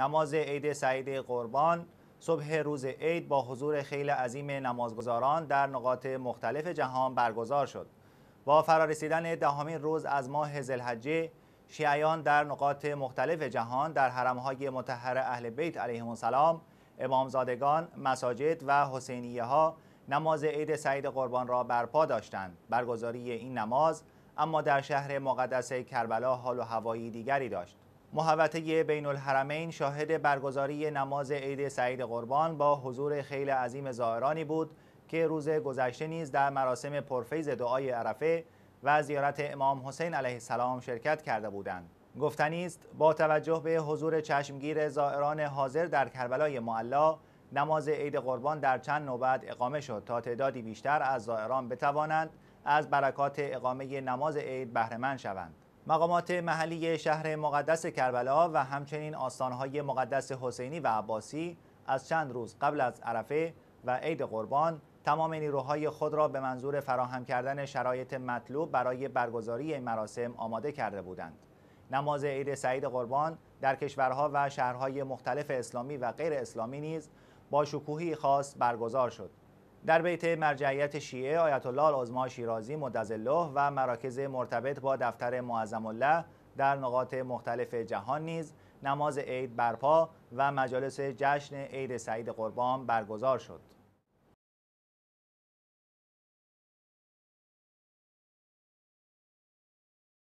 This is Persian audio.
نماز عید سعید قربان صبح روز عید با حضور خیلی عظیم نمازگزاران در نقاط مختلف جهان برگزار شد. با فرارسیدن دهمین روز از ماه زلحجه، شیعیان در نقاط مختلف جهان در حرمهای متحر اهل بیت علیهم السلام امامزادگان، مساجد و حسینیه ها نماز عید سعید قربان را برپا داشتند. برگزاری این نماز اما در شهر مقدس کربلا حال و هوایی دیگری داشت. محوطه بین الحرمین شاهد برگزاری نماز عید سعید قربان با حضور خیلی عظیم زائرانی بود که روز گذشته نیز در مراسم پرفیز دعای عرفه و زیارت امام حسین علیه السلام شرکت کرده بودند. گفتنی است با توجه به حضور چشمگیر زائران حاضر در کربلای معلا نماز عید قربان در چند نوبت اقامه شد تا تعدادی بیشتر از زائران بتوانند از برکات اقامه نماز عید بهرهمند شوند. مقامات محلی شهر مقدس کربلا و همچنین آستانهای مقدس حسینی و عباسی از چند روز قبل از عرفه و عید قربان تمام نیروهای خود را به منظور فراهم کردن شرایط مطلوب برای برگزاری مراسم آماده کرده بودند. نماز عید سعید قربان در کشورها و شهرهای مختلف اسلامی و غیر اسلامی نیز با شکوهی خاص برگزار شد. در بیت مرجعیت شیعه آیت الله العظما شیرازی مدظله و مراکز مرتبط با دفتر معظم الله در نقاط مختلف جهان نیز نماز عید برپا و مجالس جشن عید سعید قربان برگزار شد